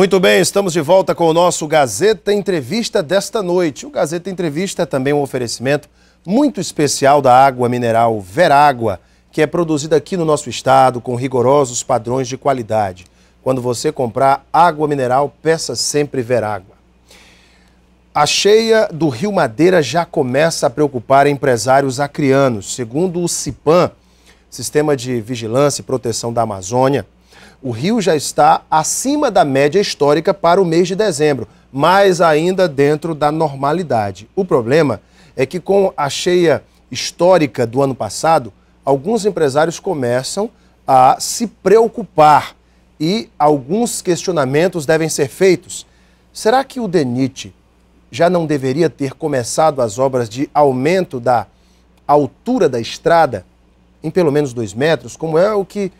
Muito bem, estamos de volta com o nosso Gazeta Entrevista desta noite. O Gazeta Entrevista é também um oferecimento muito especial da água mineral Verágua, que é produzida aqui no nosso estado com rigorosos padrões de qualidade. Quando você comprar água mineral, peça sempre Verágua. A cheia do Rio Madeira já começa a preocupar empresários acrianos. Segundo o CIPAM, Sistema de Vigilância e Proteção da Amazônia, o rio já está acima da média histórica para o mês de dezembro, mas ainda dentro da normalidade. O problema é que, com a cheia histórica do ano passado, alguns empresários começam a se preocupar e alguns questionamentos devem ser feitos. Será que o DENIT já não deveria ter começado as obras de aumento da altura da estrada em pelo menos dois metros, como é o que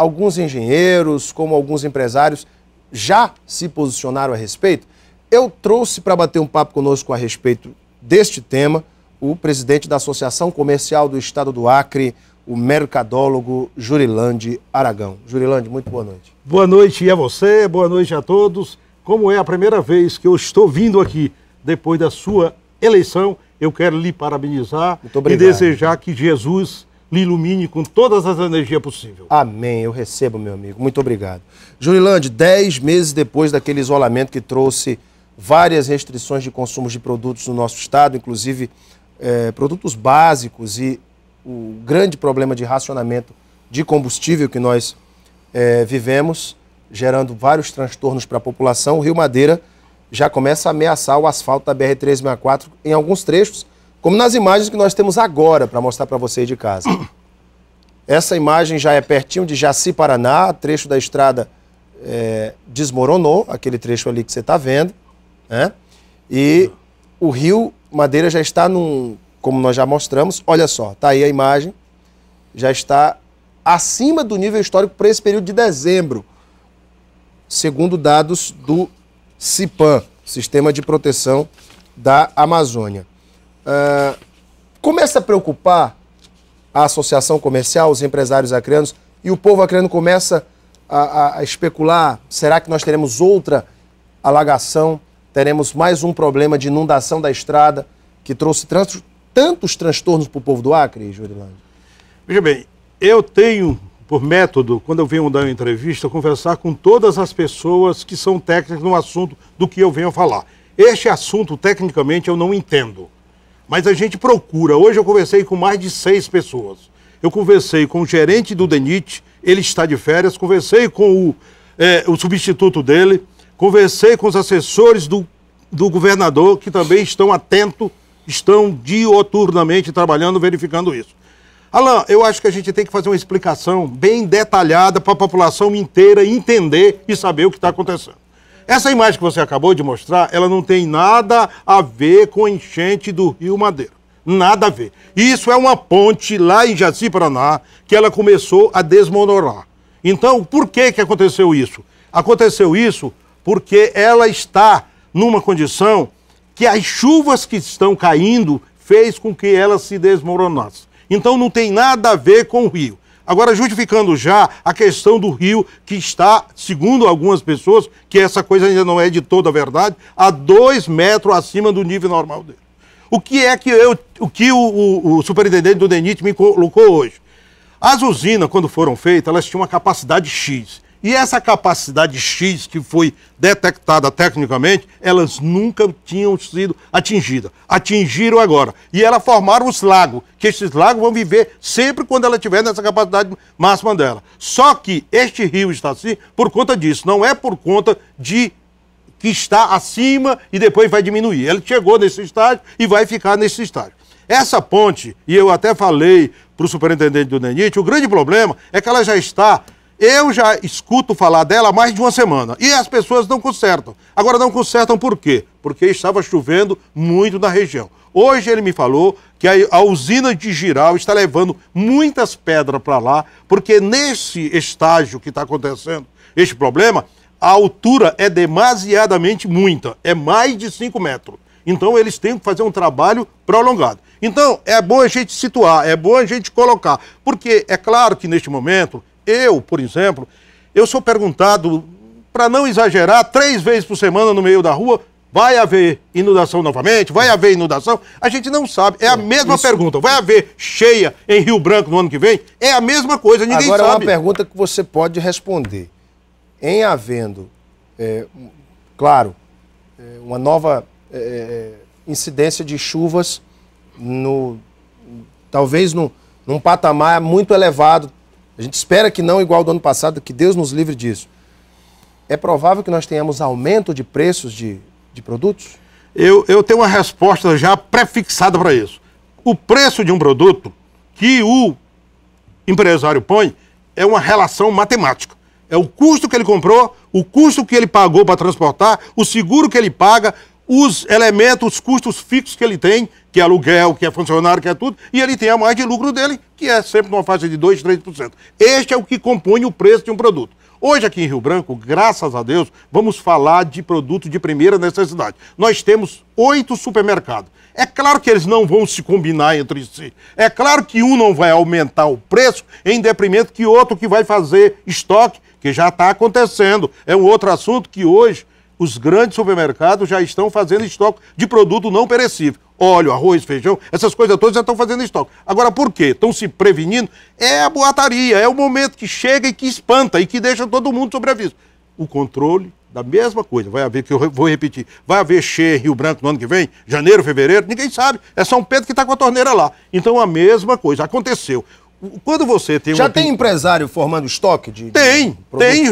alguns engenheiros, como alguns empresários, já se posicionaram a respeito. Eu trouxe para bater um papo conosco a respeito deste tema o presidente da Associação Comercial do Estado do Acre, o mercadólogo Jurilande Aragão. Jurilande, muito boa noite. Boa noite a você, boa noite a todos. Como é a primeira vez que eu estou vindo aqui depois da sua eleição, eu quero lhe parabenizar e desejar que Jesus lhe ilumine com todas as energias possíveis. Amém. Eu recebo, meu amigo. Muito obrigado. Jurilande, dez meses depois daquele isolamento que trouxe várias restrições de consumo de produtos no nosso estado, inclusive é, produtos básicos e o grande problema de racionamento de combustível que nós é, vivemos, gerando vários transtornos para a população, o Rio Madeira já começa a ameaçar o asfalto da BR-364 em alguns trechos como nas imagens que nós temos agora para mostrar para vocês de casa. Essa imagem já é pertinho de Jaci, Paraná, trecho da estrada é, desmoronou, aquele trecho ali que você está vendo. Né? E o rio Madeira já está num, como nós já mostramos, olha só, está aí a imagem, já está acima do nível histórico para esse período de dezembro, segundo dados do CIPAM, Sistema de Proteção da Amazônia. Ah, começa a preocupar a associação comercial, os empresários acreanos, e o povo acreano começa a, a, a especular: será que nós teremos outra alagação? Teremos mais um problema de inundação da estrada que trouxe tantos, tantos transtornos para o povo do Acre, Júlio Veja bem, eu tenho por método, quando eu venho dar uma entrevista, conversar com todas as pessoas que são técnicas no assunto do que eu venho falar. Este assunto, tecnicamente, eu não entendo. Mas a gente procura. Hoje eu conversei com mais de seis pessoas. Eu conversei com o gerente do DENIT, ele está de férias, conversei com o, é, o substituto dele, conversei com os assessores do, do governador, que também estão atentos, estão dioturnamente trabalhando, verificando isso. Alain, eu acho que a gente tem que fazer uma explicação bem detalhada para a população inteira entender e saber o que está acontecendo. Essa imagem que você acabou de mostrar, ela não tem nada a ver com a enchente do Rio Madeira. Nada a ver. Isso é uma ponte lá em Jaci, Paraná, que ela começou a desmoronar. Então, por que, que aconteceu isso? Aconteceu isso porque ela está numa condição que as chuvas que estão caindo fez com que ela se desmoronasse. Então não tem nada a ver com o rio. Agora, justificando já a questão do rio, que está, segundo algumas pessoas, que essa coisa ainda não é de toda a verdade, a dois metros acima do nível normal dele. O que é que, eu, o, que o, o, o superintendente do DENIT me colocou hoje? As usinas, quando foram feitas, elas tinham uma capacidade X. E essa capacidade X que foi detectada tecnicamente, elas nunca tinham sido atingidas. Atingiram agora. E elas formaram os lagos, que esses lagos vão viver sempre quando ela tiver nessa capacidade máxima dela. Só que este rio está assim por conta disso, não é por conta de que está acima e depois vai diminuir. Ele chegou nesse estágio e vai ficar nesse estágio. Essa ponte, e eu até falei para o superintendente do Nenite o grande problema é que ela já está eu já escuto falar dela há mais de uma semana e as pessoas não consertam. Agora não consertam por quê? Porque estava chovendo muito na região. Hoje ele me falou que a, a usina de Giral está levando muitas pedras para lá, porque nesse estágio que está acontecendo este problema, a altura é demasiadamente muita, é mais de 5 metros. Então eles têm que fazer um trabalho prolongado. Então é bom a gente situar, é bom a gente colocar, porque é claro que neste momento eu, por exemplo, eu sou perguntado, para não exagerar, três vezes por semana no meio da rua, vai haver inundação novamente? Vai haver inundação? A gente não sabe. É a mesma Isso. pergunta. Vai haver cheia em Rio Branco no ano que vem? É a mesma coisa, ninguém Agora, sabe. Agora, é uma pergunta que você pode responder. Em havendo, é, claro, é, uma nova é, é, é incidência de chuvas no talvez no, num patamar muito elevado, a gente espera que não igual do ano passado, que Deus nos livre disso. É provável que nós tenhamos aumento de preços de, de produtos? Eu, eu tenho uma resposta já prefixada para isso. O preço de um produto que o empresário põe é uma relação matemática. É o custo que ele comprou, o custo que ele pagou para transportar, o seguro que ele paga, os elementos, os custos fixos que ele tem, que é aluguel, que é funcionário, que é tudo, e ele tem a margem de lucro dele, que é sempre numa faixa de 2%, 3%. Este é o que compõe o preço de um produto. Hoje aqui em Rio Branco, graças a Deus, vamos falar de produto de primeira necessidade. Nós temos oito supermercados. É claro que eles não vão se combinar entre si. É claro que um não vai aumentar o preço em detrimento que outro que vai fazer estoque, que já está acontecendo. É um outro assunto que hoje os grandes supermercados já estão fazendo estoque de produto não perecível. Óleo, arroz, feijão, essas coisas todas já estão fazendo estoque. Agora, por quê? Estão se prevenindo? É a boataria, é o momento que chega e que espanta e que deixa todo mundo sobre aviso. O controle da mesma coisa. Vai haver, que eu vou repetir, vai haver cheio em Rio Branco no ano que vem, janeiro, fevereiro, ninguém sabe. É São Pedro que está com a torneira lá. Então a mesma coisa, aconteceu. Quando você tem Já uma... tem empresário formando estoque de. Tem, de tem.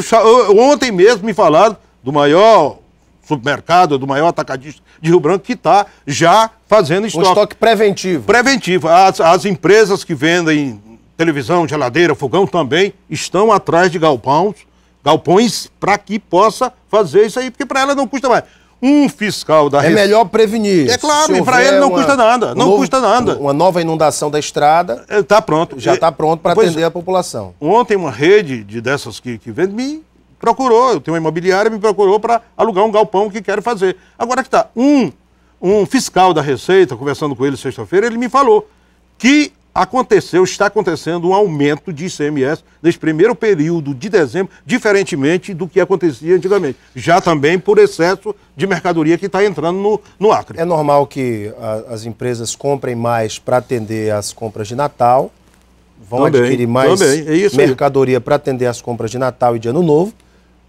Ontem mesmo me falaram do maior supermercado, do maior atacadista de Rio Branco, que está já fazendo estoque. Um estoque preventivo. Preventivo. As, as empresas que vendem televisão, geladeira, fogão também estão atrás de galpões, galpões para que possa fazer isso aí, porque para ela não custa mais. Um fiscal da É melhor prevenir. É claro, e para ele não uma, custa nada. Não um novo, custa nada. Uma nova inundação da estrada. Está é, pronto. Já está pronto para atender a população. Ontem, uma rede de dessas que, que vende me procurou, eu tenho uma imobiliária, me procurou para alugar um galpão que quero fazer. Agora que está, um, um fiscal da Receita, conversando com ele sexta-feira, ele me falou que aconteceu, está acontecendo um aumento de ICMS nesse primeiro período de dezembro, diferentemente do que acontecia antigamente. Já também por excesso de mercadoria que está entrando no, no Acre. É normal que a, as empresas comprem mais para atender às compras de Natal, vão também, adquirir mais é mercadoria para atender às compras de Natal e de Ano Novo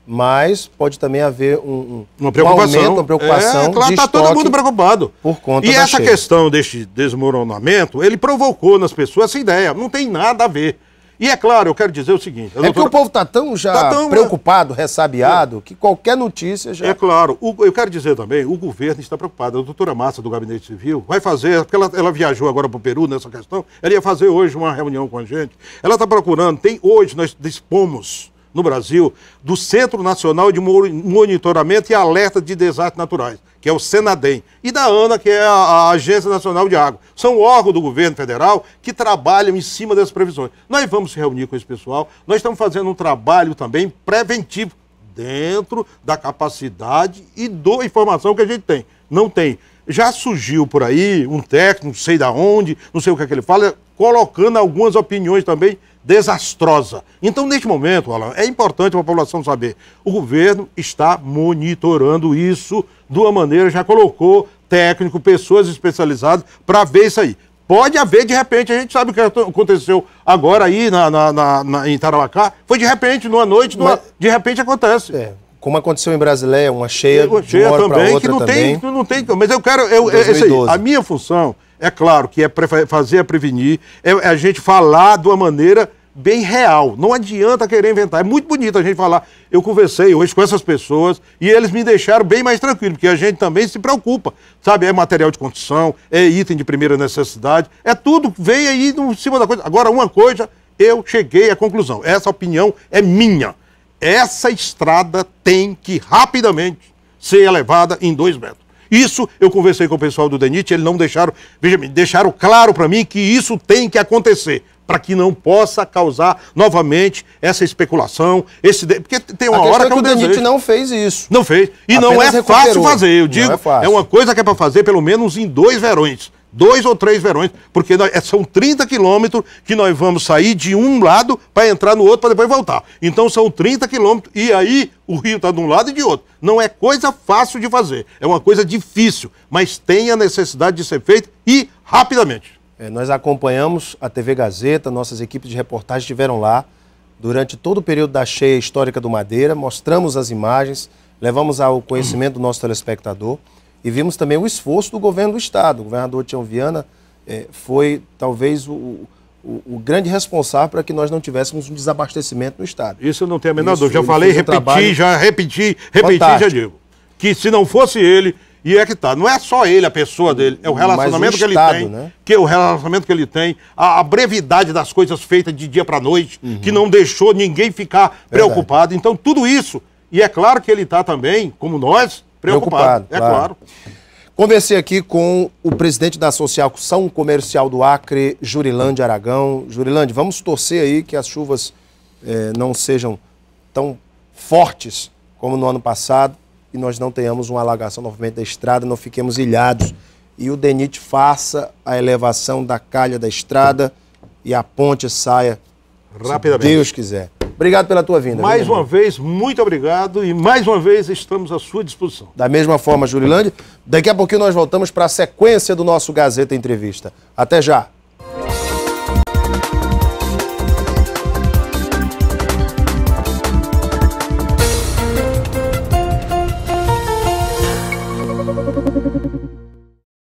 mas pode também haver um, um uma preocupação, um aumento, uma preocupação. É, claro, está todo mundo preocupado. Por conta e essa cheia. questão deste desmoronamento, ele provocou nas pessoas essa ideia. Não tem nada a ver. E é claro, eu quero dizer o seguinte. É doutora... que o povo está tão já tá tão, né? preocupado, ressabiado, é. que qualquer notícia já. É claro. O, eu quero dizer também, o governo está preocupado. A doutora Massa, do Gabinete Civil, vai fazer, porque ela, ela viajou agora para o Peru nessa questão, ela ia fazer hoje uma reunião com a gente. Ela está procurando, tem hoje, nós dispomos no Brasil do Centro Nacional de Monitoramento e Alerta de Desastres Naturais, que é o Senadem, e da ANA, que é a Agência Nacional de Água. São órgãos do governo federal que trabalham em cima dessas previsões. Nós vamos se reunir com esse pessoal, nós estamos fazendo um trabalho também preventivo, dentro da capacidade e da informação que a gente tem. Não tem. Já surgiu por aí um técnico, não sei da onde, não sei o que, é que ele fala, colocando algumas opiniões também desastrosa. Então, neste momento, Alan, é importante para a população saber. O governo está monitorando isso de uma maneira, já colocou técnico, pessoas especializadas para ver isso aí. Pode haver, de repente, a gente sabe o que aconteceu agora aí na, na, na, na em Tarauacá. Foi de repente, numa noite, numa... Mas... de repente acontece. É. Como aconteceu em Brasileia, uma cheia, uma cheia de uma também, outra que não também. Tem, não tem, mas eu quero, eu, é aí, a minha função, é claro, que é fazer a é prevenir, é, é a gente falar de uma maneira bem real. Não adianta querer inventar. É muito bonito a gente falar. Eu conversei hoje com essas pessoas e eles me deixaram bem mais tranquilo, porque a gente também se preocupa. Sabe, é material de construção, é item de primeira necessidade, é tudo veio aí em cima da coisa. Agora, uma coisa, eu cheguei à conclusão. Essa opinião é minha. Essa estrada tem que rapidamente ser elevada em dois metros. Isso eu conversei com o pessoal do DENIT, eles não deixaram, veja, deixaram claro para mim que isso tem que acontecer, para que não possa causar novamente essa especulação, esse de... porque tem uma hora é que, é que o DENIT não fez isso. Não fez. E Apenas não é recuperou. fácil fazer, eu digo, é, é, uma coisa que é para fazer pelo menos em dois verões. Dois ou três verões, porque nós, é, são 30 quilômetros que nós vamos sair de um lado para entrar no outro para depois voltar. Então são 30 quilômetros e aí o rio está de um lado e de outro. Não é coisa fácil de fazer, é uma coisa difícil, mas tem a necessidade de ser feito e rapidamente. É, nós acompanhamos a TV Gazeta, nossas equipes de reportagem estiveram lá durante todo o período da cheia histórica do Madeira, mostramos as imagens, levamos ao conhecimento do nosso telespectador. E vimos também o esforço do governo do Estado. O governador Tião Viana é, foi talvez o, o, o, grande responsável para que nós não tivéssemos um desabastecimento no Estado. Isso não tem a menor dúvida. Já falei, um repeti, já repeti, repeti, Fantástico. já digo. Que se não fosse ele, e é que está não é só ele, a pessoa dele, é o relacionamento o Estado, que ele tem, né? que é o relacionamento que ele tem, a, a brevidade das coisas feitas de dia para noite, uhum. que não deixou ninguém ficar Verdade. preocupado. Então tudo isso, e é claro que ele está também, como nós, Preocupado, preocupado é claro. claro. Conversei aqui com o presidente da Associação Comercial do Acre, Jurilande Aragão. Jurilande, vamos torcer aí que as chuvas eh, não sejam tão fortes como no ano passado e nós não tenhamos uma alagação novamente da estrada, não fiquemos ilhados. E o DENIT faça a elevação da calha da estrada e a ponte saia, se Deus quiser. Obrigado pela tua vinda. Mais uma irmão? vez, muito obrigado e mais uma vez estamos à sua disposição. Da mesma forma, Jurilândia, daqui a pouquinho nós voltamos para a sequência do nosso Gazeta Entrevista. Até já.